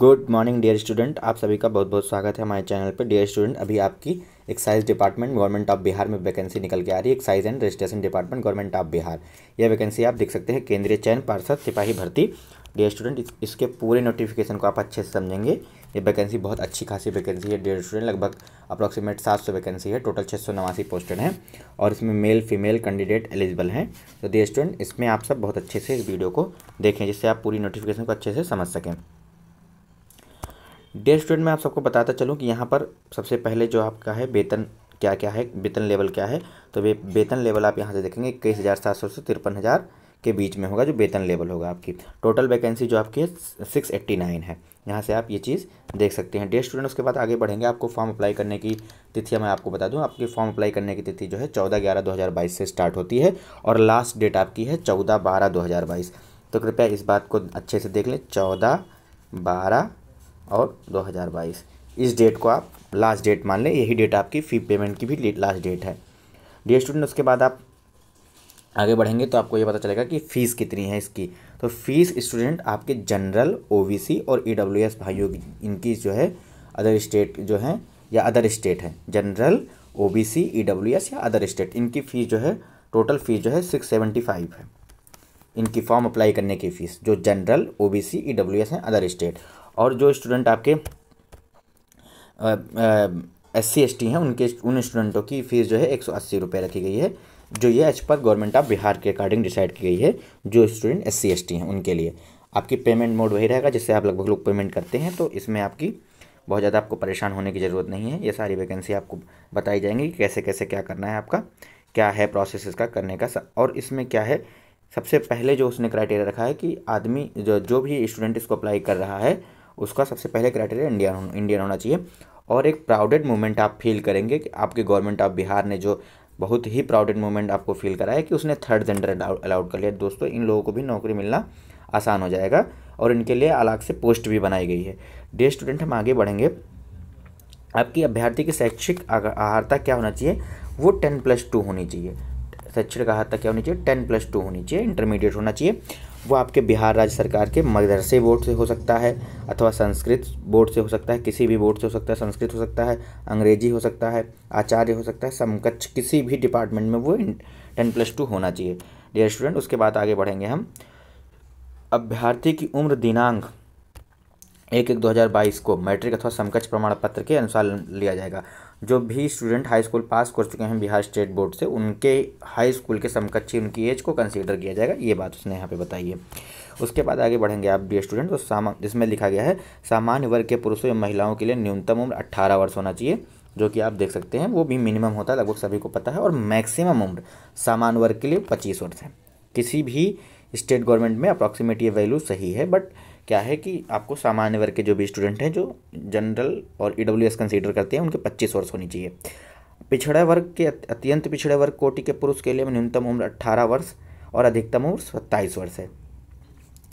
good morning dear student आप सभी का बहुत बहुत स्वागत है हमारे चैनल पर डियर स्टूडेंट अभी आपकी excise department government of Bihar में वैकेंसी निकल के आ रही है excise and registration department government of Bihar यह वैकेंसी आप देख सकते हैं केंद्रीय चयन पार्षद सिपाही भर्ती डियर स्टूडेंट इसके पूरे नोटिफिकेशन को आप अच्छे से समझेंगे ये वैकेंसी बहुत अच्छी खासी वैकेंसी है डियर स्टूडेंट लगभग अप्रॉक्सीमेट सात सौ वैकेंसी है टोटल छः सौ नवासी पोस्टेड हैं और इसमें मेल फीमेल कैंडिडेट एलिजिबल हैं तो डियर स्टूडेंट इसमें आप सब बहुत अच्छे से इस वीडियो को देखें जिससे आप पूरी नोटिफिकेशन को अच्छे से समझ सकें डेयर स्टूडेंट मैं आप सबको बताता चलूँ कि यहाँ पर सबसे पहले जो आपका है वेतन क्या क्या है वेतन लेवल क्या है तो वे वेतन लेवल आप यहाँ से देखेंगे इक्कीस हज़ार सात सौ से तिरपन हज़ार के बीच में होगा जो वेतन लेवल होगा आपकी टोटल वैकेंसी जो आपकी है सिक्स एट्टी नाइन है यहाँ से आप ये चीज़ देख सकते हैं डे स्टूडेंट उसके बाद आगे बढ़ेंगे आपको फॉर्म अप्लाई करने की तिथियाँ मैं आपको बता दूँ आपकी फॉर्म अप्लाई करने की तिथि जो है चौदह ग्यारह दो हज़ार बाईस से स्टार्ट होती है और लास्ट डेट आपकी है चौदह बारह दो हज़ार बाईस तो कृपया इस बात को अच्छे से देख लें चौदह बारह और 2022 इस डेट को आप लास्ट डेट मान लें यही डेट आपकी फ़ी पेमेंट की भी लास्ट डेट है डी स्टूडेंट उसके बाद आप आगे बढ़ेंगे तो आपको ये पता चलेगा कि फ़ीस कितनी है इसकी तो फीस स्टूडेंट आपके जनरल ओबीसी और ईडब्ल्यूएस e भाइयों की इनकी जो है अदर स्टेट e जो है या अदर स्टेट है जनरल ओबीसी ईडब्ल्यूएस या अदर स्टेट इनकी फ़ीस जो है टोटल फ़ीस जो है सिक्स सेवेंटी फाइव है इनकी फॉर्म अप्लाई करने की फ़ीस जो जनरल ओबीसी ईडब्ल्यूएस हैं अदर स्टेट और जो स्टूडेंट आपके एस सी एस टी हैं उनके उन स्टूडेंटों की फ़ीस जो है एक सौ अस्सी रुपये रखी गई है जो ये as per government of Bihar के अकॉर्डिंग डिसाइड की गई है जो student S C S T हैं उनके लिए आपकी पेमेंट मोड वही रहेगा जिससे आप लगभग लोग पेमेंट करते हैं तो इसमें आपकी बहुत ज़्यादा आपको परेशान होने की ज़रूरत नहीं है ये सारी वैकेंसी आपको बताई जाएंगी कि कैसे कैसे क्या करना है आपका क्या है प्रोसेस इसका करने का और इसमें क्या है सबसे पहले जो उसने क्राइटेरिया रखा है कि आदमी जो जो भी स्टूडेंट इसको अप्लाई कर रहा है उसका सबसे पहले क्राइटेरिया इंडियन इंडियन होना चाहिए और एक प्राउडेड मोमेंट आप फील करेंगे कि आपके गवर्नमेंट ऑफ आप बिहार ने जो बहुत ही प्राउडेड मोमेंट आपको फील कराया कि उसने थर्ड जेंडर अलाउड कर लिया दोस्तों इन लोगों को भी नौकरी मिलना आसान हो जाएगा और इनके लिए अलग से पोस्ट भी बनाई गई है डे स्टूडेंट हम आगे बढ़ेंगे आपकी अभ्यर्थी की शैक्षिक आहारता क्या होना चाहिए वो टेन प्लस टू होनी चाहिए शैक्षिक आहारता क्या होनी चाहिए टेन प्लस टू होनी चाहिए इंटरमीडिएट होना चाहिए वो आपके बिहार राज्य सरकार के मदरसे बोर्ड से हो सकता है अथवा संस्कृत बोर्ड से हो सकता है किसी भी बोर्ड से हो सकता है संस्कृत हो सकता है अंग्रेजी हो सकता है आचार्य हो सकता है समकक्ष किसी भी डिपार्टमेंट में वो टेन प्लस टू होना चाहिए डियर स्टूडेंट उसके बाद आगे बढ़ेंगे हम अभ्यर्थी की उम्र दिनांक एक एक दो हज़ार बाईस को मैट्रिक अथवा समकक्ष प्रमाण पत्र के अनुसार लिया जाएगा जो भी स्टूडेंट हाई स्कूल पास कर चुके हैं बिहार स्टेट बोर्ड से उनके हाई स्कूल के समकक्षी उनकी एज को कंसीडर किया जाएगा ये बात उसने यहाँ पे बताई है उसके बाद आगे बढ़ेंगे आप बी स्टूडेंट तो सामान इसमें लिखा गया है सामान्य वर्ग के पुरुषों या महिलाओं के लिए न्यूनतम उम्र अट्ठारह वर्ष होना चाहिए जो कि आप देख सकते हैं वो भी मिनिमम होता है लगभग सभी को पता है और मैक्सिमम उम्र सामान्य वर्ग के लिए पच्चीस वर्ष है किसी भी स्टेट गवर्नमेंट में अप्रॉक्सीमेट ये वैल्यू सही है बट क्या है कि आपको सामान्य वर्ग के जो भी स्टूडेंट हैं जो जनरल और ई डब्ल्यू एस कंसिडर करते हैं उनके पच्चीस वर्ष होनी चाहिए पिछड़े वर्ग के अत्यंत पिछड़े वर्ग कोटि के पुरुष के लिए न्यूनतम उम्र अट्ठारह वर्ष और अधिकतम उम्र सत्ताईस वर्ष है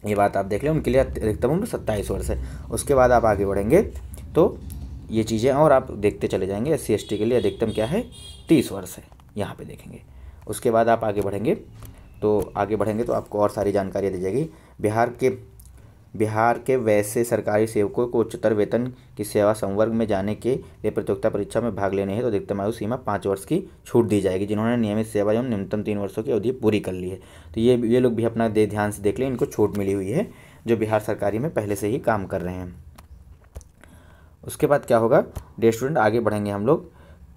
ये बात आप देख लें उनके लिए अधिकतम उम्र सत्ताईस वर्ष है उसके बाद आप आगे बढ़ेंगे तो ये चीज़ें और आप देखते चले जाएंगे एस सी के लिए अधिकतम क्या है तीस वर्ष है यहाँ पे देखेंगे उसके बाद आप आगे बढ़ेंगे तो आगे बढ़ेंगे तो आपको और सारी जानकारी दी जाएगी बिहार के बिहार के वैसे सरकारी सेवकों को उच्चतर वेतन की सेवा संवर्ग में जाने के लिए प्रतियोगिता परीक्षा में भाग लेने हैं तो अधिकतम आयु सीमा पाँच वर्ष की छूट दी जाएगी जिन्होंने नियमित सेवा एवं न्यूनतम तीन वर्षों की अवधि पूरी कर ली है तो ये ये लोग भी अपना दे ध्यान से देख लें इनको छूट मिली हुई है जो बिहार सरकारी में पहले से ही काम कर रहे हैं उसके बाद क्या होगा डे स्टूडेंट आगे बढ़ेंगे हम लोग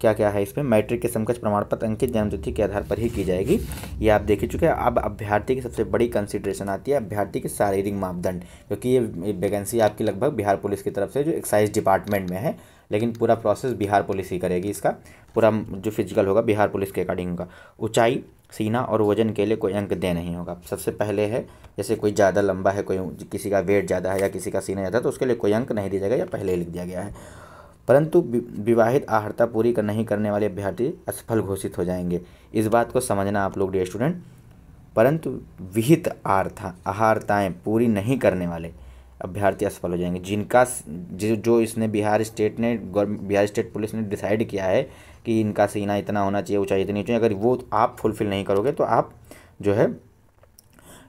क्या क्या है इसमें मैट्रिक के समकक्ष प्रमाण पत्र अंकित जन्मतिथि के आधार पर ही की जाएगी ये आप देख ही चुके हैं अब अभ्यर्थी की सबसे बड़ी कंसिड्रेशन आती है अभ्यर्थी के शारीरिक मापदंड क्योंकि ये वैकेंसी आपकी लगभग बिहार पुलिस की तरफ से जो एक्साइज डिपार्टमेंट में है लेकिन पूरा प्रोसेस बिहार पुलिस ही करेगी इसका पूरा जो फिजिकल होगा बिहार पुलिस के अकॉर्डिंग होगा ऊंचाई सीना और वजन के लिए कोई अंक दे नहीं होगा सबसे पहले है जैसे कोई ज़्यादा लंबा है कोई किसी का वेट ज़्यादा है या किसी का सीना ज़्यादा तो उसके लिए कोई अंक नहीं दिया जाएगा या पहले लिख दिया गया है परंतु विवाहित आहर्ता पूरी कर नहीं करने वाले अभ्यर्थी असफल घोषित हो जाएंगे इस बात को समझना आप लोग डे स्टूडेंट परंतु विहित आर्था आहारताएँ पूरी नहीं करने वाले अभ्यर्थी असफल हो जाएंगे जिनका जो जो इसने बिहार स्टेट ने बिहार स्टेट पुलिस ने डिसाइड किया है कि इनका सीना इतना होना चाहिए ऊँचाई इतनी चाहिए अगर वो आप फुलफिल नहीं करोगे तो आप जो है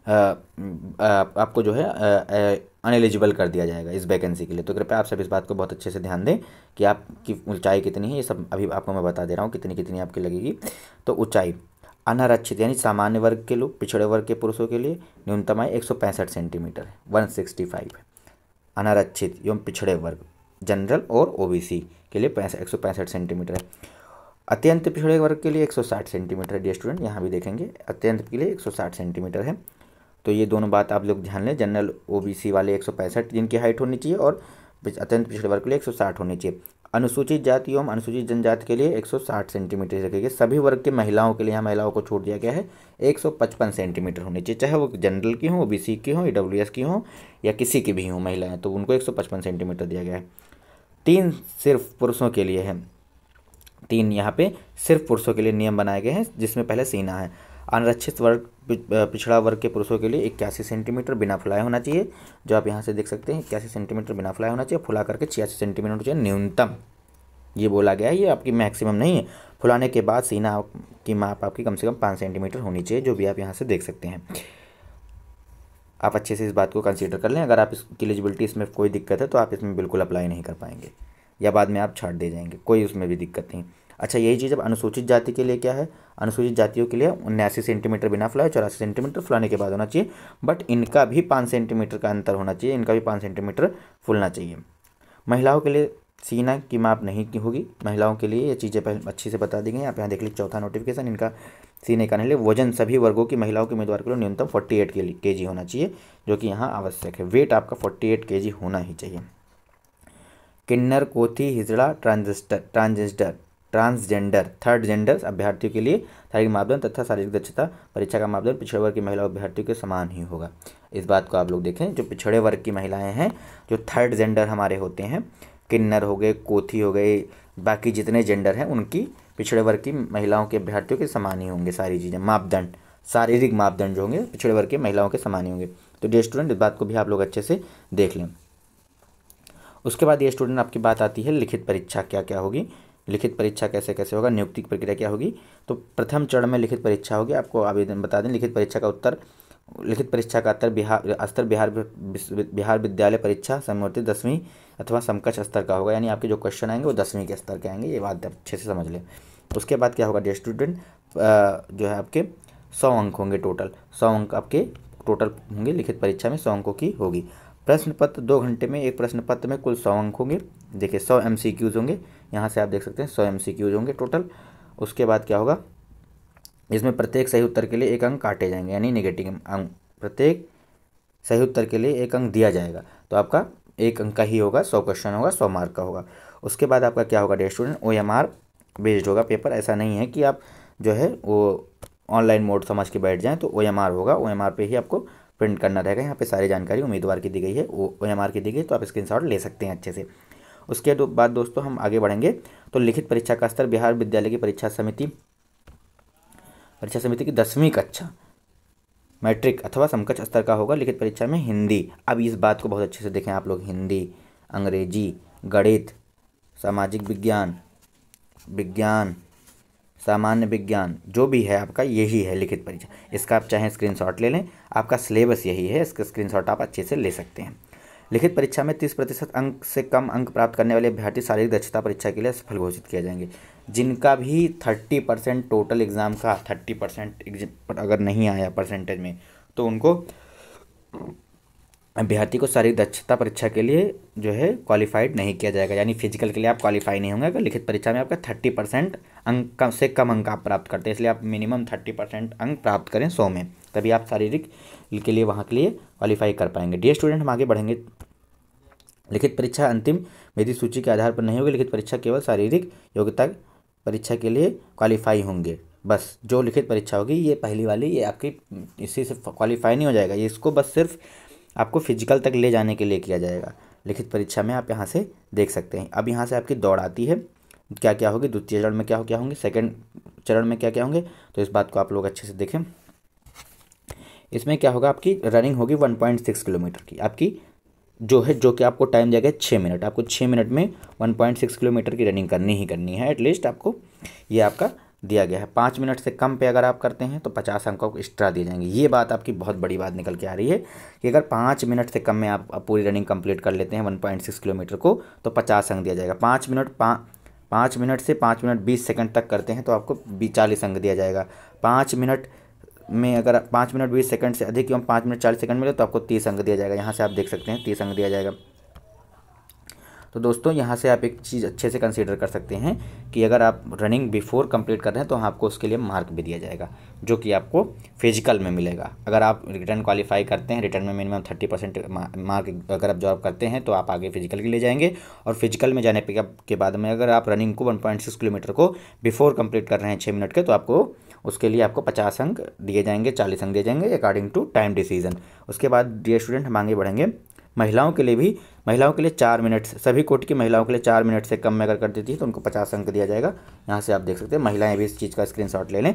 आ, आ, आपको जो है आ, अनएलिजिबल कर दिया जाएगा इस वैकेंसी के लिए तो कृपया आप सब इस बात को बहुत अच्छे से ध्यान दें कि आपकी ऊंचाई कितनी है ये सब अभी आपको मैं बता दे रहा हूँ कितनी कितनी आपकी लगेगी तो ऊंचाई अनारक्षित यानी सामान्य वर्ग के लोग पिछड़े वर्ग के पुरुषों के लिए न्यूनतम आय एक सेंटीमीटर है वन है अनारक्षित एवं पिछड़े वर्ग जनरल और ओ के लिए पैंसठ एक सौ पैंसठ सेंटीमीटर है अत्यंत पिछड़े वर्ग के लिए 160 सेंटीमीटर है डी स्टूडेंट यहाँ भी देखेंगे अत्यंत के लिए 160 सेंटीमीटर है तो ये दोनों बात आप लोग ध्यान लें जनरल ओबीसी वाले एक जिनकी हाइट होनी चाहिए और अत्यंत पिछड़े वर्ग के लिए एक होनी चाहिए अनुसूचित जाति एवं अनुसूचित जनजाति के लिए 160 सेंटीमीटर रखेगी सभी वर्ग के महिलाओं के लिए यहाँ महिलाओं को छोड़ दिया गया है 155 सेंटीमीटर होनी चाहिए चाहे वो जनरल की हों ओबीसी की हों ई की हों या किसी की भी हों महिलाएं तो उनको 155 सेंटीमीटर दिया गया है तीन सिर्फ पुरुषों के लिए है तीन यहाँ पे सिर्फ पुरुषों के लिए नियम बनाए गए हैं जिसमें पहले सीना है अनरक्षित वर्ग पिछड़ा वर्ग के पुरुषों के लिए इक्यासी सेंटीमीटर बिना फुलाए होना चाहिए जो आप यहाँ से देख सकते हैं इक्यासी सेंटीमीटर बिना फुलाए होना चाहिए फुला करके छियासी सेंटीमीटर होना चाहिए न्यूनतम ये बोला गया है ये आपकी मैक्सिमम नहीं है फुलाने के बाद सीना की माप आपकी कम से कम पाँच सेंटीमीटर होनी चाहिए जो भी आप यहाँ से देख सकते हैं आप अच्छे से इस बात को कंसीडर कर लें अगर आप इसकी एलिजिबिलिटी इसमें कोई दिक्कत है तो आप इसमें बिल्कुल अप्लाई नहीं कर पाएंगे या बाद में आप छाट दे जाएंगे कोई उसमें भी दिक्कत नहीं अच्छा यही चीज़ अब अनुसूचित जाति के लिए क्या है अनुसूचित जातियों के लिए उन्यासी सेंटीमीटर बिना फुलाए चौरासी सेंटीमीटर फुलाने के बाद होना चाहिए बट इनका भी पाँच सेंटीमीटर का अंतर होना चाहिए इनका भी पाँच सेंटीमीटर फुलना चाहिए महिलाओं के लिए सीना की माप नहीं की होगी महिलाओं के लिए ये चीज़ें पहले अच्छी से बता दी गई आप यहाँ देख लीजिए चौथा नोटिफिकेशन इनका सीने का नहीं वजन सभी वर्गों की महिलाओं के उम्मीदवार के लिए न्यूनतम फोर्टी एट के जी होना चाहिए जो कि यहाँ आवश्यक है वेट आपका फोर्टी एट के जी होना ही चाहिए किन्नर कोथी हिजड़ा transistor transistor transgender third gender अभ्यर्थियों के लिए शारीरिक मापदंड तथा शारीरिक दक्षता परीक्षा का मापदंड पिछड़े वर्ग की महिला अभ्यर्थियों के समान ही होगा इस बात को आप लोग देखें जो पिछड़े वर्ग की महिलाएं हैं जो थर्ड जेंडर हमारे होते हैं किन्नर हो गए कोथी हो गए बाकी जितने जेंडर हैं उनकी पिछड़े वर्ग की महिलाओं के अभ्यर्थियों के समान ही होंगे सारी चीज़ें मापदंड शारीरिक मापदंड जो होंगे पिछड़े वर्ग के महिलाओं के समान ही होंगे तो डे स्टूडेंट इस बात को भी आप लोग अच्छे से देख लें उसके बाद ये स्टूडेंट आपकी बात आती है लिखित परीक्षा क्या क्या होगी लिखित परीक्षा कैसे कैसे होगा नियुक्ति की प्रक्रिया क्या होगी तो प्रथम चरण में लिखित परीक्षा होगी आपको आवेदन बता दें लिखित परीक्षा का उत्तर लिखित परीक्षा का स्तर बिहार स्तर बिहार बिहार विद्यालय परीक्षा समवर्ती दसवीं अथवा समकक्ष स्तर का होगा यानी आपके जो क्वेश्चन आएंगे वो दसवीं के स्तर के आएंगे ये बात अच्छे से समझ लें उसके बाद क्या होगा डे स्टूडेंट जो है आपके सौ अंक होंगे टोटल सौ अंक आपके टोटल होंगे लिखित परीक्षा में सौ अंकों की होगी प्रश्न पत्र दो घंटे में एक प्रश्न पत्र में कुल सौ अंक होंगे देखिए सौ एम सी क्यूज़ होंगे यहाँ से आप देख सकते हैं सौ एम सी क्यूज़ होंगे टोटल उसके बाद क्या होगा इसमें प्रत्येक सही उत्तर के लिए एक अंक काटे जाएंगे यानी निगेटिव अंक प्रत्येक सही उत्तर के लिए एक अंक दिया जाएगा तो आपका एक अंक का ही होगा सौ क्वेश्चन होगा सौ मार्क का होगा उसके बाद आपका क्या होगा dear student O M R based होगा पेपर ऐसा नहीं है कि आप जो है वो ऑनलाइन मोड समझ के बैठ जाएं तो ओ एम आर होगा ओ एम आर पर ही आपको प्रिंट करना रहेगा यहाँ पे सारी जानकारी उम्मीदवार की दी गई है ओ एम की दी गई तो आप स्क्रीनशॉट ले सकते हैं अच्छे से उसके दो, बाद दोस्तों हम आगे बढ़ेंगे तो लिखित परीक्षा का स्तर बिहार विद्यालय की परीक्षा समिति परीक्षा समिति की दसवीं कक्षा मैट्रिक अथवा समकक्ष स्तर का होगा लिखित परीक्षा में हिंदी अब इस बात को बहुत अच्छे से देखें आप लोग हिंदी अंग्रेजी गणित सामाजिक विज्ञान विज्ञान सामान्य विज्ञान जो भी है आपका यही है लिखित परीक्षा इसका आप चाहें स्क्रीनशॉट ले लें आपका सिलेबस यही है इसका स्क्रीनशॉट आप अच्छे से ले सकते हैं लिखित परीक्षा में तीस प्रतिशत अंक से कम अंक प्राप्त करने वाले अभ्यर्थी शारीरिक दक्षता परीक्षा के लिए सफल घोषित किए जाएंगे जिनका भी थर्टी परसेंट टोटल एग्ज़ाम का थर्टी परसेंट अगर नहीं आया परसेंटेज में तो उनको अभ्यर्थी को शारीरिक दक्षता परीक्षा के लिए जो है क्वालिफाइड नहीं किया जाएगा यानी फिजिकल के लिए आप क्वालिफाई नहीं होंगे अगर लिखित परीक्षा में आपका थर्टी परसेंट अंक कम से कम अंक आप प्राप्त करते हैं इसलिए आप मिनिमम थर्टी परसेंट अंक प्राप्त करें सौ में तभी आप शारीरिक के लिए वहाँ के लिए क्वालिफाई कर पाएंगे डी स्टूडेंट हम आगे बढ़ेंगे लिखित परीक्षा अंतिम विधि सूची के आधार पर नहीं होगी लिखित परीक्षा केवल शारीरिक योग्यता परीक्षा के लिए क्वालिफाई होंगे बस जो लिखित परीक्षा होगी ये पहली वाली ये आपकी इसी से क्वालिफाई नहीं हो जाएगा ये इसको बस सिर्फ आपको फिजिकल तक ले जाने के लिए किया जाएगा लिखित परीक्षा में आप यहाँ से देख सकते हैं अब यहाँ से आपकी दौड़ आती है क्या क्या होगी द्वितीय चरण में क्या हो क्या होंगे सेकेंड चरण में क्या क्या होंगे तो इस बात को आप लोग अच्छे से देखें इसमें क्या होगा आपकी रनिंग होगी वन पॉइंट सिक्स किलोमीटर की आपकी जो है जो कि आपको टाइम जाएगा छः मिनट आपको छः मिनट में वन पॉइंट सिक्स किलोमीटर की रनिंग करनी ही करनी है एटलीस्ट आपको ये आपका दिया गया है पाँच मिनट से कम पे अगर आप करते हैं तो पचास अंकों को एक्स्ट्रा दिए जाएंगे ये बात आपकी बहुत बड़ी बात निकल के आ रही है कि अगर पाँच मिनट से कम में आप, आप पूरी रनिंग कंप्लीट कर लेते हैं वन पॉइंट सिक्स किलोमीटर को तो पचास अंक दिया जाएगा पाँच मिनट पा पाँच मिनट से पाँच मिनट बीस सेकंड तक करते हैं तो आपको चालीस अंक दिया जाएगा पाँच मिनट में अगर पाँच मिनट बीस सेकंड से अधिक एवं पाँच मिनट चालीस सेकंड मिले तो आपको तीस अंक दिया जाएगा यहाँ से आप देख सकते हैं तीस अंक दिया जाएगा तो दोस्तों यहाँ से आप एक चीज़ अच्छे से कंसिडर कर सकते हैं कि अगर आप रनिंग बिफोर कंप्लीट कर रहे हैं तो हाँ आपको उसके लिए मार्क भी दिया जाएगा जो कि आपको फिजिकल में मिलेगा अगर आप रिटर्न क्वालिफाई करते हैं रिटर्न में मिनिमम थर्टी परसेंट मार्क अगर आप जॉब करते हैं तो आप आगे फिजिकल के लिए जाएंगे और फिजिकल में जाने के बाद में अगर आप रनिंग को वन पॉइंट सिक्स किलोमीटर को बिफोर कम्प्लीट कर रहे हैं छः मिनट के तो आपको उसके लिए आपको पचास अंक दिए जाएंगे चालीस अंक दिए जाएंगे अकॉर्डिंग टू टाइम डिसीजन उसके बाद डी स्टूडेंट हम आगे बढ़ेंगे महिलाओं के लिए भी महिलाओं के लिए चार मिनट सभी कोट की महिलाओं के लिए चार मिनट से कम में अगर कर देती है तो उनको पचास अंक दिया जाएगा यहाँ से आप देख सकते हैं महिलाएं भी इस चीज़ का स्क्रीनशॉट ले लें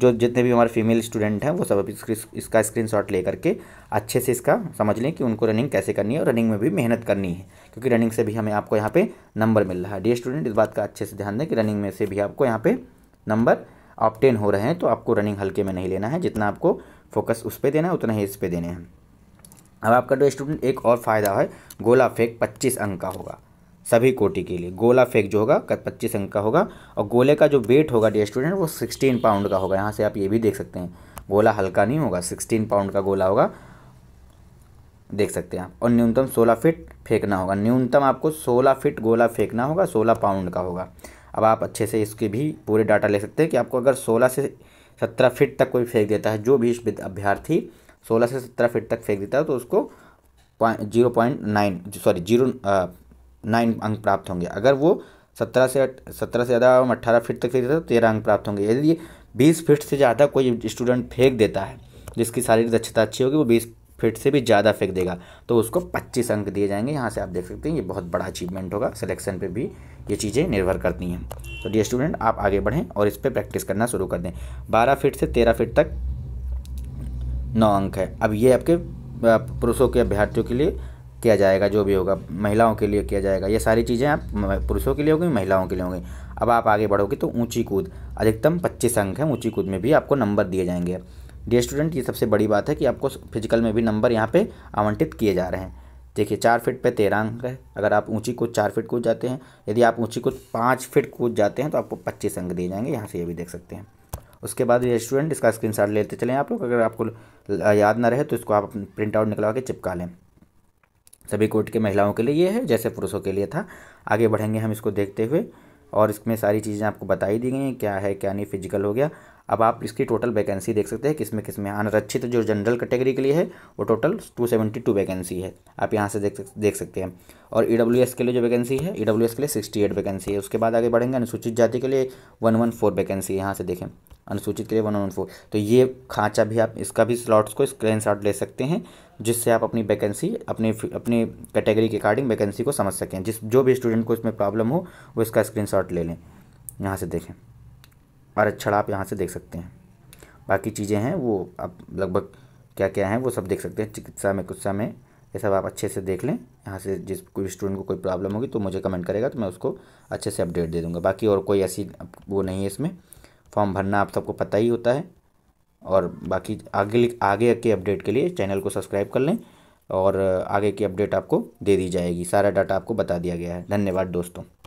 जो जितने भी हमारे फीमेल स्टूडेंट हैं वो सब इसका शॉट ले करके अच्छे से इसका समझ लें कि उनको रनिंग कैसे करनी है और रनिंग में भी मेहनत करनी है क्योंकि रनिंग से भी हमें आपको यहाँ पर नंबर मिल रहा है डी स्टूडेंट इस बात का अच्छे से ध्यान दें कि रनिंग में से भी आपको यहाँ पर नंबर ऑप्टेन हो रहे हैं तो आपको रनिंग हल्के में नहीं लेना है जितना आपको फोकस उस पर देना है उतना ही इस पर देने हैं अब आपका जो स्टूडेंट एक और फ़ायदा है गोला फेंक पच्चीस अंक का होगा सभी कोटि के लिए गोला फेंक जो होगा पच्चीस अंक का होगा और गोले का जो वेट होगा डी स्टूडेंट वो सिक्सटीन पाउंड का होगा यहाँ से आप ये भी देख सकते हैं गोला हल्का नहीं होगा सिक्सटीन पाउंड का गोला होगा देख सकते हैं आप और न्यूनतम सोलह फिट फेंकना होगा न्यूनतम आपको सोलह फिट गोला फेंकना होगा सोलह पाउंड का होगा अब आप अच्छे से इसके भी पूरे डाटा ले सकते हैं कि आपको अगर सोलह से सत्रह फिट तक कोई फेंक देता है जो भी अभ्यर्थी सोलह से सत्रह फीट तक फेंक देता है तो उसको zero point nine sorry zero nine अंक प्राप्त होंगे अगर वो सत्रह से सत्रह से ज़्यादा अट्ठारह फीट तक फेंक देता है तो तेरह अंक प्राप्त होंगे यदि बीस फीट से ज़्यादा कोई स्टूडेंट फेंक देता है जिसकी शारीरिक दक्षता अच्छी होगी वो बीस फिट से भी ज़्यादा फेंक देगा तो उसको पच्चीस अंक दिए जाएंगे यहाँ से आप देख सकते हैं ये बहुत बड़ा अचीवमेंट होगा सिलेक्शन पे भी ये चीज़ें निर्भर करती हैं तो डी स्टूडेंट आप आगे बढ़ें और इस पर प्रैक्टिस करना शुरू कर दें बारह फिट से तेरह फिट तक नौ अंक है अब ये आपके पुरुषों के अभ्यर्थियों के लिए किया जाएगा जो भी होगा महिलाओं के लिए किया जाएगा ये सारी चीज़ें आप पुरुषों के लिए होंगी महिलाओं के लिए होंगी अब आप आगे बढ़ोगे तो ऊंची कूद अधिकतम पच्चीस अंक है ऊंची कूद में भी आपको नंबर दिए जाएंगे डे स्टूडेंट ये सबसे बड़ी बात है कि आपको फिजिकल में भी नंबर यहाँ पे आवंटित किए जा रहे हैं देखिए चार फिट पर तेरह अंक है अगर आप ऊंची कूद चार फिट कूद जाते हैं यदि आप ऊँची कूद पाँच फीट कूद जाते हैं तो आपको पच्चीस अंक दिए जाएंगे यहाँ से ये भी देख सकते हैं उसके बाद ये स्टूडेंट इसका शॉट लेते चलें आप लोग अगर आपको याद ना रहे तो इसको आप प्रिंट आउट निकलवा के चिपका लें सभी कोर्ट के महिलाओं के लिए ये है जैसे पुरुषों के लिए था आगे बढ़ेंगे हम इसको देखते हुए और इसमें सारी चीज़ें आपको बताई दी गई हैं क्या है क्या नहीं फिजिकल हो गया अब आप इसकी टोटल वैकेंसी देख सकते हैं किसमें किसमें अनरक्षित जो जनरल कैटेगरी के लिए है वो total two seventy two vacancy है आप यहाँ से देख देख सकते हैं और ई डब्ल्यू एस के लिए जो वैकेंसी है ई डब्ल्यू एस के लिए सिक्सटी एट वैकेंसी है उसके बाद आगे बढ़ेंगे अनुसूचित जाति के लिए वन वन फोर वैकेंसी यहाँ से देखें अनुसूचित के लिए वन वन फोर तो ये खाँचा भी आप इसका भी स्लॉट्स को स्क्रीन शॉट ले सकते हैं जिससे आप अपनी वैकेंसी अपने अपने कैटेगरी के अकॉर्डिंग वैकेंसी को समझ सकें जिस जो भी स्टूडेंट को इसमें प्रॉब्लम हो वो इसका स्क्रीन ले लें यहाँ से देखें और अच्छा आप यहाँ से देख सकते हैं बाकी चीज़ें हैं वो आप लगभग क्या क्या हैं वो सब देख सकते हैं चिकित्सा में कुत्सा में ये सब आप अच्छे से देख लें यहाँ से जिस कोई स्टूडेंट को कोई प्रॉब्लम होगी तो मुझे कमेंट करेगा तो मैं उसको अच्छे से अपडेट दे दूँगा बाकी और कोई ऐसी वो नहीं है इसमें फॉर्म भरना आप सबको पता ही होता है और बाकी आगे आगे के अपडेट के लिए चैनल को सब्सक्राइब कर लें और आगे की अपडेट आपको दे दी जाएगी सारा डाटा आपको बता दिया गया है धन्यवाद दोस्तों